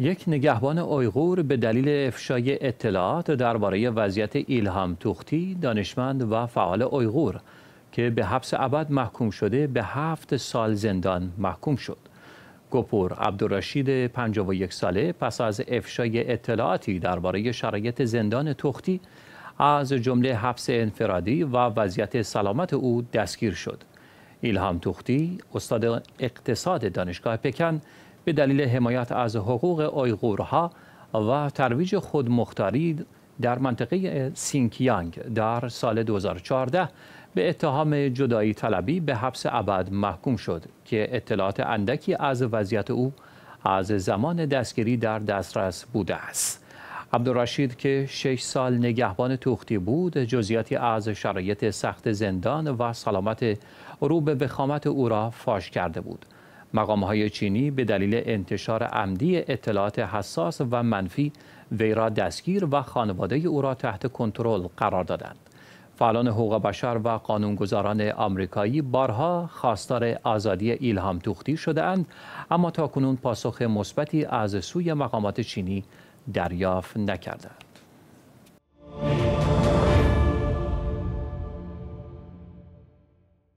یک نگهبان اویغور به دلیل افشای اطلاعات درباره وضعیت ایلهام توختی دانشمند و فعال اویغور که به حبس ابد محکوم شده به هفت سال زندان محکوم شد. گپور عبدالرشید 51 ساله پس از افشای اطلاعاتی درباره شرایط زندان توختی از جمله حبس انفرادی و وضعیت سلامت او دستگیر شد. ایلهام توختی استاد اقتصاد دانشگاه پکن به دلیل حمایت از حقوق آیغورها و ترویج خودمختاری در منطقه سینکیانگ در سال 2014 به اتهام جدایی طلبی به حبس ابد محکوم شد که اطلاعات اندکی از وضعیت او از زمان دستگیری در دسترس بوده است. عبدالرشید که شش سال نگهبان توختی بود جزئیاتی از شرایط سخت زندان و سلامت رو به وخامت او را فاش کرده بود. مقام های چینی به دلیل انتشار عمدی اطلاعات حساس و منفی وی را دستگیر و خانواده او را تحت کنترل قرار دادند. فعالان حقوق بشر و قانونگذاران آمریکایی بارها خواستار آزادی ایلهام توختی شدهاند اما تاکنون پاسخ مثبتی از سوی مقامات چینی دریافت نکردند.